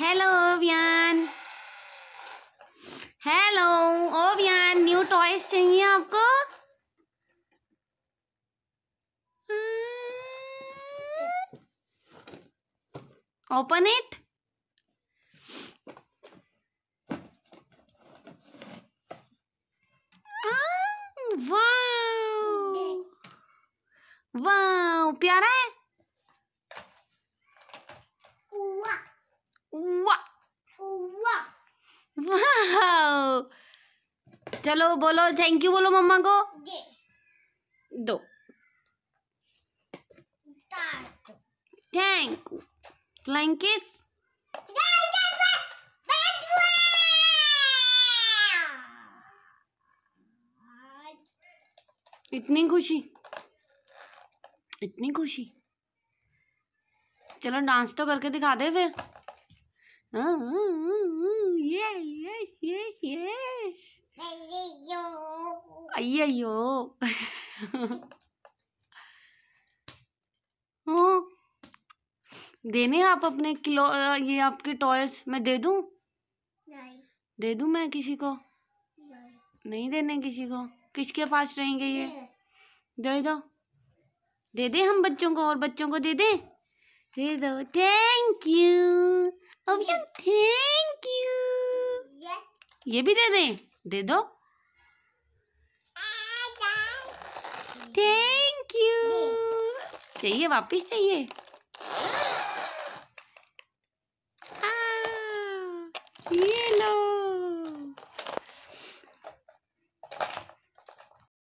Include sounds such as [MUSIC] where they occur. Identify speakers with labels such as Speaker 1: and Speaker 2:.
Speaker 1: Hello Oviyan hello Oviyan new toys चाहिए आपको open it वाह वाह प्यारा है चलो बोलो थैंक यू बोलो मम्मा को दो थैंक यू फ्लाइंग किस इतनी खुशी इतनी खुशी चलो डांस तो करके दिखा दे फिर आ, आ, आ, ये ये अयो oh. [LAUGHS] oh. देने आप अपने किलो ये आपके टॉयज मैं दे नहीं। दे दू मैं किसी को नहीं, नहीं देने किसी को किसके पास रहेंगे ये दे दो दे दे हम बच्चों को और बच्चों को दे दे दे दो थैंक यू अब थैंक यू ये भी दे दें दे दो थैंक यू हाँ। चाहिए वापस चाहिए